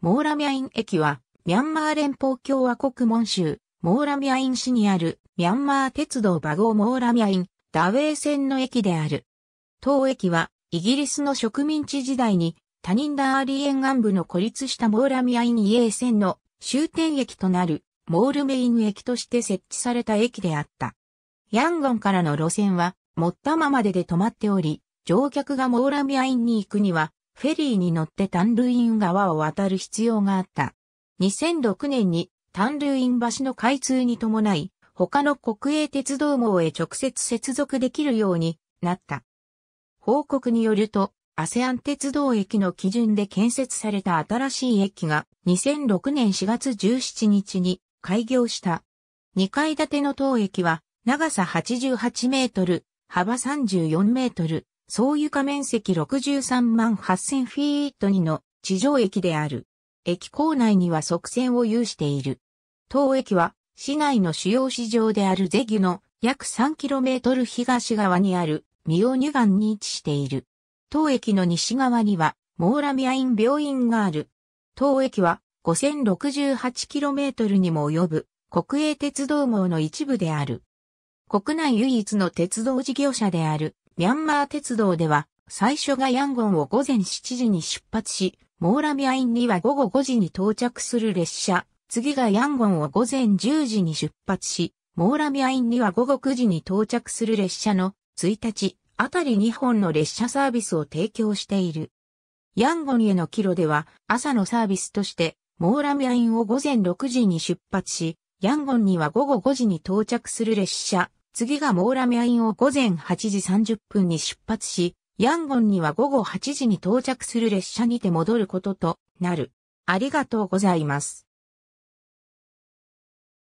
モーラミャイン駅は、ミャンマー連邦共和国モン州、モーラミャイン市にある、ミャンマー鉄道バゴーモーラミャイン、ダウェイ線の駅である。当駅は、イギリスの植民地時代に、他人ダーリ沿岸部の孤立したモーラミャインイエー線の終点駅となる、モールメイン駅として設置された駅であった。ヤンゴンからの路線は、モッタマまでで止まっており、乗客がモーラミャインに行くには、フェリーに乗ってタンルイン川を渡る必要があった。2006年にタンルイン橋の開通に伴い、他の国営鉄道網へ直接接続できるようになった。報告によると、アセアン鉄道駅の基準で建設された新しい駅が2006年4月17日に開業した。2階建ての当駅は長さ88メートル、幅34メートル、総床面積63万8000フィートにの地上駅である。駅構内には側線を有している。当駅は市内の主要市場であるゼギュの約 3km 東側にあるミオニュガンに位置している。当駅の西側にはモーラミアイン病院がある。当駅は 5068km にも及ぶ国営鉄道網の一部である。国内唯一の鉄道事業者であるミャンマー鉄道では、最初がヤンゴンを午前7時に出発し、モーラミアインには午後5時に到着する列車、次がヤンゴンを午前10時に出発し、モーラミアインには午後9時に到着する列車の1日あたり2本の列車サービスを提供している。ヤンゴンへのキロでは朝のサービスとしてモーラミアインを午前6時に出発し、ヤンゴンには午後5時に到着する列車次がモーラミャインを午前8時30分に出発し、ヤンゴンには午後8時に到着する列車にて戻ることとなる。ありがとうございます。